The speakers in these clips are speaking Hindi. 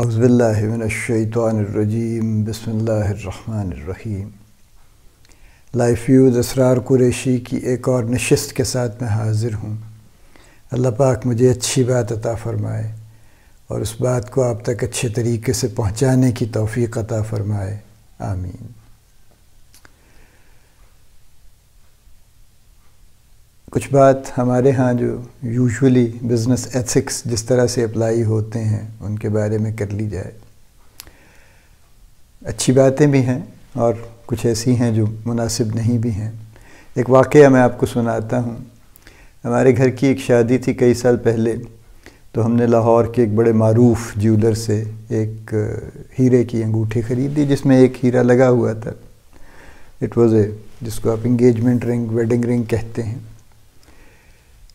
अज़बिल्लिमिनशैतरजीम बसमीम लाइफ यूज असरार कुरेशी की एक और नशस्त के साथ मैं हाज़िर हूँ अल्लाह पाक मुझे अच्छी बात अता फ़रमाए और उस बात को आप तक अच्छे तरीके से पहुँचाने की तोफ़ी अता फ़रमाए आमीन कुछ बात हमारे यहाँ जो यूजुअली बिज़नेस एथिक्स जिस तरह से अप्लाई होते हैं उनके बारे में कर ली जाए अच्छी बातें भी हैं और कुछ ऐसी हैं जो मुनासिब नहीं भी हैं एक वाक़ मैं आपको सुनाता हूँ हमारे घर की एक शादी थी कई साल पहले तो हमने लाहौर के एक बड़े मरूफ ज्वेलर से एक हीरे की अंगूठी ख़रीदी जिसमें एक हीरा लगा हुआ था इट वॉज़ ए जिसको आप इंगेजमेंट रिंग वेडिंग रिंग कहते हैं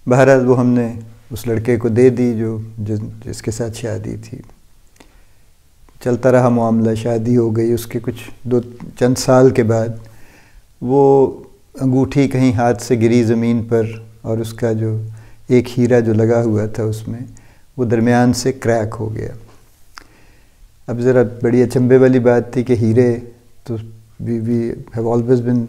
बहरहाल वो हमने उस लड़के को दे दी जो जिस जिसके साथ शादी थी चलता रहा मामला शादी हो गई उसके कुछ दो चंद साल के बाद वो अंगूठी कहीं हाथ से गिरी ज़मीन पर और उसका जो एक हीरा जो लगा हुआ था उसमें वो दरमियान से क्रैक हो गया अब ज़रा बड़ी अचंभे वाली बात थी कि हीरे तो बीवी we have always been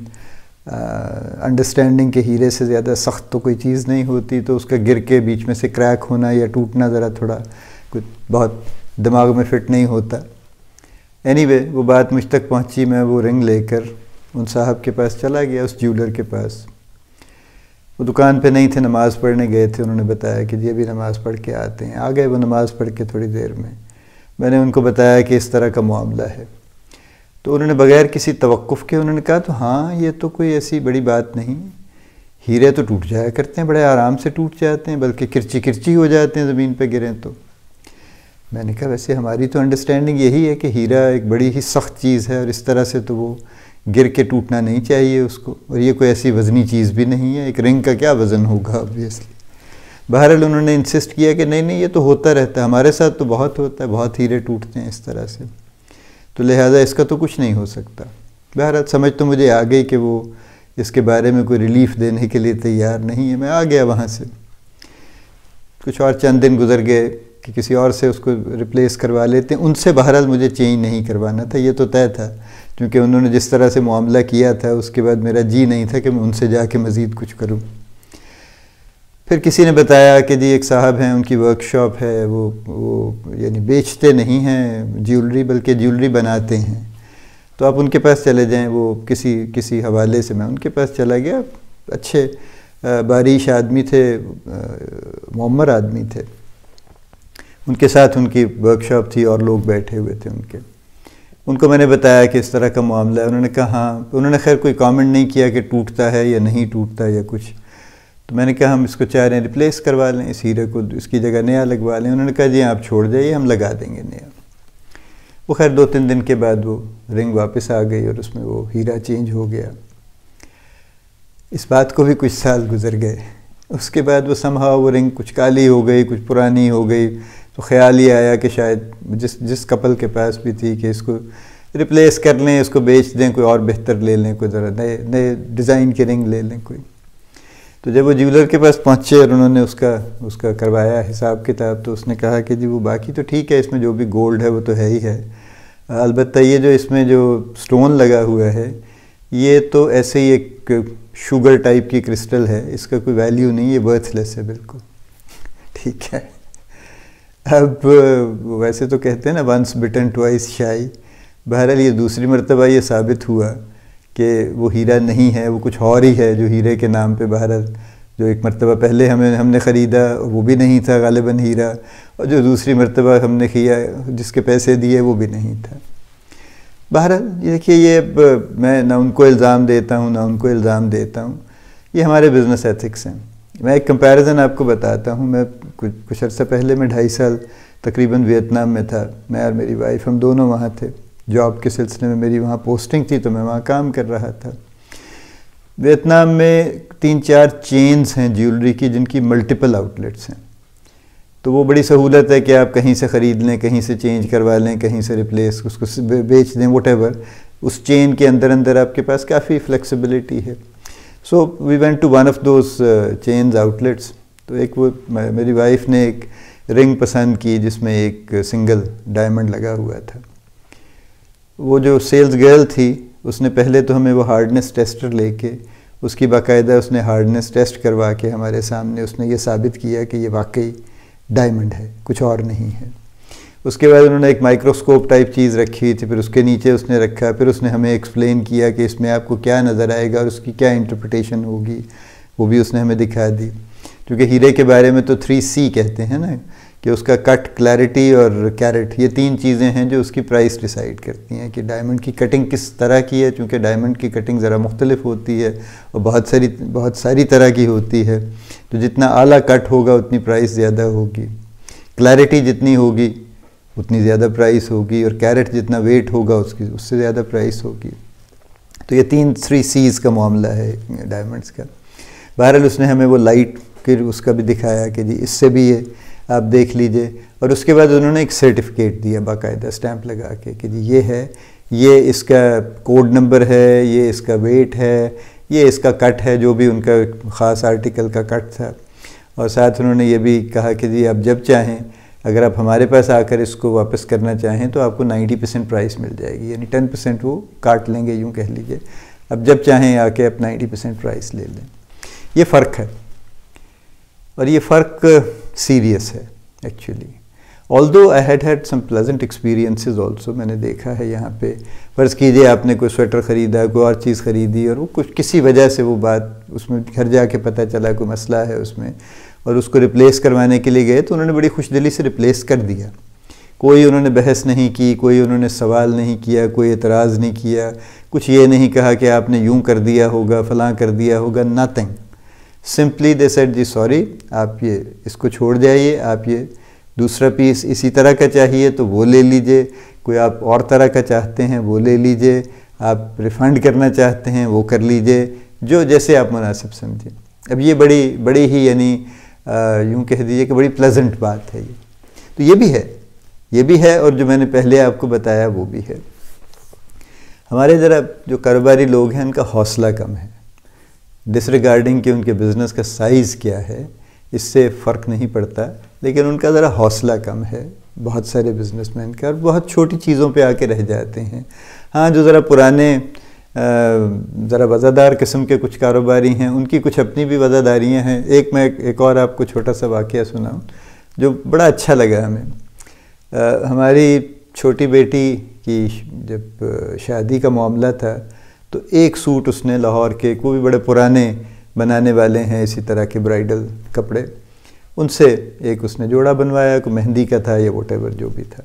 understanding uh, के हीरे से ज़्यादा सख्त तो कोई चीज़ नहीं होती तो उसका गिर के बीच में से क्रैक होना या टूटना ज़रा थोड़ा कुछ बहुत दिमाग में फिट नहीं होता एनी anyway, वो बात मुझ तक पहुँची मैं वो रिंग लेकर उन साहब के पास चला गया उस ज्वेलर के पास वो दुकान पे नहीं थे नमाज़ पढ़ने गए थे उन्होंने बताया कि जी अभी नमाज़ पढ़ के आते हैं आ गए वो नमाज़ पढ़ के थोड़ी देर में मैंने उनको बताया कि इस तरह का मामला है तो उन्होंने बगैर किसी तवक़ के उन्होंने कहा तो हाँ ये तो कोई ऐसी बड़ी बात नहीं हीरे तो टूट जाया करते हैं बड़े आराम से टूट जाते हैं बल्कि किरची किरची हो जाते हैं ज़मीन पर गिरें तो मैंने कहा वैसे हमारी तो अंडरस्टैंडिंग यही है कि हीरा एक बड़ी ही सख्त चीज़ है और इस तरह से तो वो गिर के टूटना नहीं चाहिए उसको और ये कोई ऐसी वज़नी चीज़ भी नहीं है एक रिंग का क्या वज़न होगा ऑब्वियसली बहरहाल उन्होंने इंसिस्ट किया कि नहीं नहीं ये तो होता रहता है हमारे साथ तो बहुत होता है बहुत हीरे टूटते हैं इस तरह से तो लिहाजा इसका तो कुछ नहीं हो सकता बहरहाल समझ तो मुझे आ गई कि वो इसके बारे में कोई रिलीफ देने के लिए तैयार नहीं है मैं आ गया वहाँ से कुछ और चंद दिन गुजर गए कि किसी और से उसको रिप्लेस करवा लेते हैं उनसे बहरहाल मुझे चेंज नहीं करवाना था ये तो तय था क्योंकि उन्होंने जिस तरह से मामला किया था उसके बाद मेरा जी नहीं था कि मैं उनसे जाके मज़ीद कुछ करूँ फिर किसी ने बताया कि जी एक साहब हैं उनकी वर्कशॉप है वो वो यानी बेचते नहीं हैं ज्वेलरी बल्कि ज्वेलरी बनाते हैं तो आप उनके पास चले जाएं वो किसी किसी हवाले से मैं उनके पास चला गया अच्छे बारिश आदमी थे मम्मर आदमी थे उनके साथ उनकी वर्कशॉप थी और लोग बैठे हुए थे उनके उनको मैंने बताया कि इस तरह का मामला है उन्होंने कहा हाँ उन्होंने खैर कोई कमेंट नहीं किया कि टूटता है या नहीं टूटता या कुछ तो मैंने कहा हम इसको चाह रहे हैं रिप्लेस करवा लें इस हीरे को इसकी जगह नया लगवा लें उन्होंने कहा जी आप छोड़ जाइए हम लगा देंगे नया वो खैर दो तीन दिन के बाद वो रिंग वापस आ गई और उसमें वो हीरा चेंज हो गया इस बात को भी कुछ साल गुजर गए उसके बाद वो समहा वो रिंग कुछ काली हो गई कुछ पुरानी हो गई तो ख्याल ही आया कि शायद जिस जिस कपल के पास भी थी कि इसको रिप्लेस कर लें इसको बेच दें कोई और बेहतर ले लें कोई ज़रा नए नए डिज़ाइन की रिंग ले लें कोई तो जब वो ज्वेलर के पास पहुँचे और उन्होंने उसका उसका करवाया हिसाब किताब तो उसने कहा कि जी वो बाकी तो ठीक है इसमें जो भी गोल्ड है वो तो है ही है अलबत् ये जो इसमें जो स्टोन लगा हुआ है ये तो ऐसे ही एक शुगर टाइप की क्रिस्टल है इसका कोई वैल्यू नहीं है वर्थलेस है बिल्कुल ठीक है अब वैसे तो कहते हैं ना वंस बिटन टवाइस शाई बहरहाल ये दूसरी मरतबा ये साबित हुआ कि वो हीरा नहीं है वो कुछ और ही है जो हीरे के नाम पे भारत जो एक मरतबा पहले हमें हमने ख़रीदा वो भी नहीं था गालिबा हीरा और जो दूसरी मरतबा हमने किया जिसके पैसे दिए वो भी नहीं था बहरहाल ये देखिए ये अब मैं ना उनको इल्ज़ाम देता हूँ ना उनको इल्ज़ाम देता हूँ ये हमारे बिज़नेस एथिक्स हैं मैं एक कंपैरिजन आपको बताता हूँ मैं कुछ कुछ अर्सा पहले मैं ढाई साल तकरीबन वियतनाम में था मैं और मेरी वाइफ हम दोनों वहाँ थे जॉब के सिलसिले में मेरी वहाँ पोस्टिंग थी तो मैं वहाँ काम कर रहा था वियतनाम में तीन चार चेन्स हैं ज्वेलरी की जिनकी मल्टीपल आउटलेट्स हैं तो वो बड़ी सहूलत है कि आप कहीं से ख़रीद लें कहीं से चेंज करवा लें कहीं से रिप्लेस उसको बेच दें वट उस चेन के अंदर अंदर आपके पास काफ़ी फ्लेक्सिबिलिटी है so we went to one of those chains outlets तो एक वो मेरी वाइफ ने एक रिंग पसंद की जिसमें एक सिंगल डायमंड लगा हुआ था वो जो सेल्स गर्ल थी उसने पहले तो हमें वो हार्डनेस टेस्टर लेके उसकी बाकायदा उसने हार्डनेस टेस्ट करवा के हमारे सामने उसने ये साबित किया कि ये वाकई डायमंड है कुछ और नहीं है उसके बाद उन्होंने एक माइक्रोस्कोप टाइप चीज़ रखी हुई थी फिर उसके नीचे उसने रखा फिर उसने हमें एक्सप्लेन किया कि इसमें आपको क्या नज़र आएगा और उसकी क्या इंटरप्रटेशन होगी वो भी उसने हमें दिखा दी क्योंकि हीरे के बारे में तो थ्री सी कहते हैं ना कि उसका कट क्लैरिटी और कैरेट ये तीन चीज़ें हैं जो उसकी प्राइस डिसाइड करती हैं कि डायमंड की कटिंग किस तरह की है चूँकि डायमंड की कटिंग ज़रा मुख्तलिफ होती है और बहुत सारी बहुत सारी तरह की होती है तो जितना आला कट होगा उतनी प्राइस ज़्यादा होगी क्लैरिटी जितनी होगी उतनी ज़्यादा प्राइस होगी और कैरेट जितना वेट होगा उसकी उससे ज़्यादा प्राइस होगी तो ये तीन थ्री सीज़ का मामला है डायमंड्स का बहरहाल उसने हमें वो लाइट फिर उसका भी दिखाया कि जी इससे भी ये आप देख लीजिए और उसके बाद उन्होंने एक सर्टिफिकेट दिया बाकायदा स्टैंप लगा के कि जी ये है ये इसका कोड नंबर है ये इसका वेट है ये इसका कट है जो भी उनका ख़ास आर्टिकल का कट था और साथ उन्होंने ये भी कहा कि जी आप जब चाहें अगर आप हमारे पास आकर इसको वापस करना चाहें तो आपको 90 परसेंट प्राइस मिल जाएगी यानी 10 परसेंट वो काट लेंगे यूँ कह लीजिए अब जब चाहें आके आप 90 परसेंट प्राइस ले लें ये फ़र्क है और ये फ़र्क सीरियस है actually although I had had some pleasant experiences also मैंने देखा है यहाँ पे फ़र्ज़ कीजिए आपने कोई स्वेटर ख़रीदा कोई और चीज़ ख़रीदी और वो कुछ किसी वजह से वो बात उसमें घर जाके पता चला कोई मसला है उसमें और उसको रिप्लेस करवाने के लिए गए तो उन्होंने बड़ी खुश दिली से रिप्लेस कर दिया कोई उन्होंने बहस नहीं की कोई उन्होंने सवाल नहीं किया कोई एतराज़ नहीं किया कुछ ये नहीं कहा कि आपने यूँ कर दिया होगा फ़लाँ कर दिया होगा नथिंग सिंपली दे सेट जी सॉरी आप ये इसको छोड़ जाइए आप ये दूसरा पीस इसी तरह का चाहिए तो वो ले लीजिए कोई आप और तरह का चाहते हैं वो ले लीजिए आप रिफ़ंड करना चाहते हैं वो कर लीजिए जो जैसे आप मुनासिब समझें अब ये बड़ी बड़ी ही यानी यूँ कह दीजिए कि बड़ी प्लेजेंट बात है ये तो ये भी है ये भी है और जो मैंने पहले आपको बताया वो भी है हमारे ज़रा जो कारोबारी लोग हैं उनका हौसला कम है डिसरिगार्डिंग कि उनके बिज़नेस का साइज़ क्या है इससे फ़र्क नहीं पड़ता लेकिन उनका ज़रा हौसला कम है बहुत सारे बिजनेसमैन का और बहुत छोटी चीज़ों पे आके रह जाते हैं हाँ जो ज़रा पुराने ज़रा वज़ादार किस्म के कुछ कारोबारी हैं उनकी कुछ अपनी भी वज़ादारियाँ हैं एक मैं एक और आपको छोटा सा वाक़ सुनाऊँ जो बड़ा अच्छा लगा हमें आ, हमारी छोटी बेटी की जब शादी का मामला था तो एक सूट उसने लाहौर के वो भी बड़े पुराने बनाने वाले हैं इसी तरह के ब्राइडल कपड़े उनसे एक उसने जोड़ा बनवाया कोई मेहंदी का था या वोट जो भी था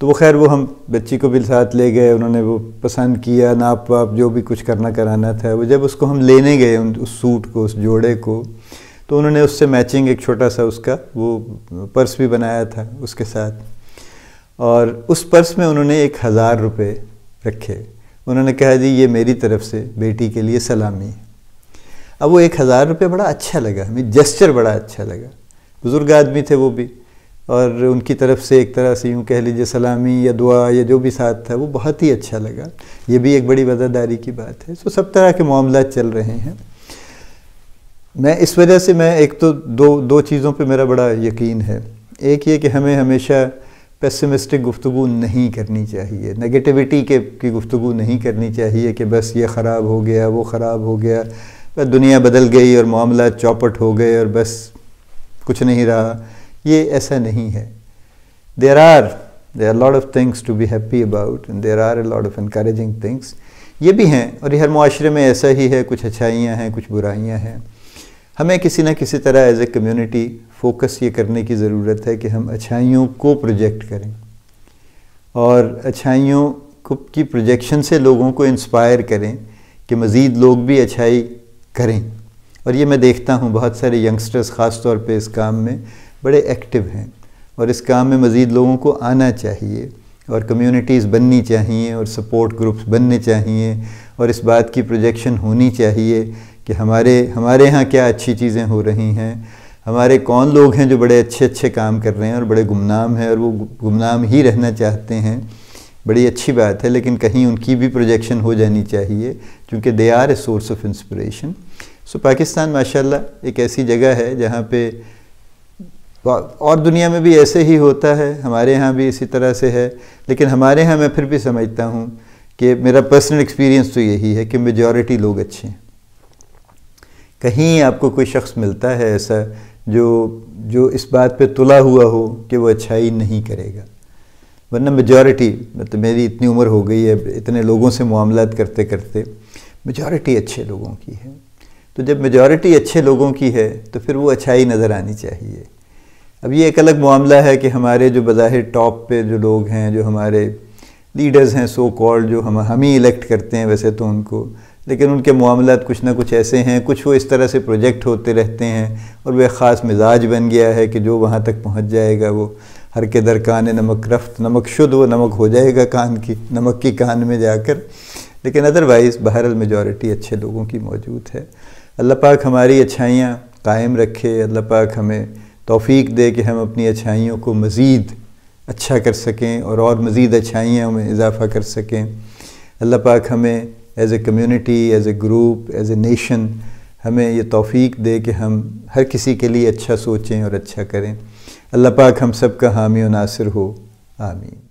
तो वो खैर वो हम बच्ची को भी साथ ले गए उन्होंने वो पसंद किया नाप वाप जो भी कुछ करना कराना था वो जब उसको हम लेने गए उन उस सूट को उस जोड़े को तो उन्होंने उससे मैचिंग एक छोटा सा उसका वो पर्स भी बनाया था उसके साथ और उस पर्स में उन्होंने एक हज़ार रुपये रखे उन्होंने कहा जी ये मेरी तरफ से बेटी के लिए सलामी है अब वो एक हज़ार रुपये बड़ा अच्छा लगा हमें जेस्चर बड़ा अच्छा लगा बुज़ुर्ग आदमी थे वो भी और उनकी तरफ से एक तरह से यूँ कह लीजिए सलामी या दुआ या जो भी साथ था वो बहुत ही अच्छा लगा ये भी एक बड़ी वज़ादारी की बात है सो सब तरह के मामला चल रहे हैं मैं इस वजह से मैं एक तो दो दो चीज़ों पे मेरा बड़ा यकीन है एक ये कि हमें हमेशा पेसिमिस्टिक गुफ्तु नहीं करनी चाहिए नेगेटिविटी के की गुफ्तु नहीं करनी चाहिए कि बस ये ख़राब हो गया वो ख़राब हो गया बस दुनिया बदल गई और मामला चौपट हो गए और बस कुछ नहीं रहा ये ऐसा नहीं है there are there are lot of things to be happy about and there are a lot of increasing things ये भी हैं और ये हर माशरे में ऐसा ही है कुछ अच्छाइयाँ हैं कुछ बुराइयाँ हैं हमें किसी ना किसी तरह एज ए कम्युनिटी फोकस ये करने की ज़रूरत है कि हम अच्छाइयों को प्रोजेक्ट करें और अच्छाइयों को की प्रोजेक्शन से लोगों को इंस्पायर करें कि मज़ीद लोग भी अच्छाई करें और ये मैं देखता हूँ बहुत सारे यंगस्टर्स ख़ास तौर पर इस काम में बड़े एक्टिव हैं और इस काम में मज़ीद लोगों को आना चाहिए और कम्युनिटीज़ बननी चाहिए और सपोर्ट ग्रुप्स बनने चाहिए और इस बात की प्रोजेक्शन होनी चाहिए कि हमारे हमारे यहाँ क्या अच्छी चीज़ें हो रही हैं हमारे कौन लोग हैं जो बड़े अच्छे अच्छे काम कर रहे हैं और बड़े गुमनाम हैं और वो गुमनाम ही रहना चाहते हैं बड़ी अच्छी बात है लेकिन कहीं उनकी भी प्रोजेक्शन हो जानी चाहिए क्योंकि they are a source of inspiration so Pakistan माशाल्लाह एक ऐसी जगह है जहाँ पे और दुनिया में भी ऐसे ही होता है हमारे यहाँ भी इसी तरह से है लेकिन हमारे यहाँ मैं फिर भी समझता हूँ कि मेरा पर्सनल एक्सपीरियंस तो यही है कि मेजॉरिटी लोग अच्छे हैं कहीं आपको कोई शख्स मिलता है ऐसा जो जो इस बात पे तुला हुआ हो कि वो अच्छाई नहीं करेगा वरना मेजॉरिटी मतलब मेरी इतनी उम्र हो गई है इतने लोगों से मामला करते करते मेजॉरिटी अच्छे लोगों की है तो जब मेजॉरिटी अच्छे लोगों की है तो फिर वो अच्छाई नज़र आनी चाहिए अब ये एक अलग मामला है कि हमारे जो बज़ाहिर टॉप पे जो लोग हैं जो हमारे लीडर्स हैं सो कॉल्ड जो हम हम ही इलेक्ट करते हैं वैसे तो उनको लेकिन उनके मामला कुछ ना कुछ ऐसे हैं कुछ वो इस तरह से प्रोजेक्ट होते रहते हैं और वह ख़ास मिजाज बन गया है कि जो वहाँ तक पहुँच जाएगा वो हर के दर कान नमक रफ्त नमक शुद्ध वो नमक हो जाएगा कान की नमक की कान में जाकर लेकिन अदरवाइज़ बहरल मेजॉरिटी अच्छे लोगों की मौजूद है अल्लाह पाक हमारी अच्छाइयाँ कायम रखे अल्लाह पाक हमें तोफ़ी दे कि हम अपनी अच्छाइयों को मज़ीद अच्छा कर सकें और और मज़ीद अच्छाइयों में इजाफ़ा कर सकें अल्लाह पाक हमें as a community as a group as a nation हमें ये तोफ़ी दे कि हम हर किसी के लिए अच्छा सोचें और अच्छा करें अल्लाह पाक हम सब का हामी नासिर हो आमीन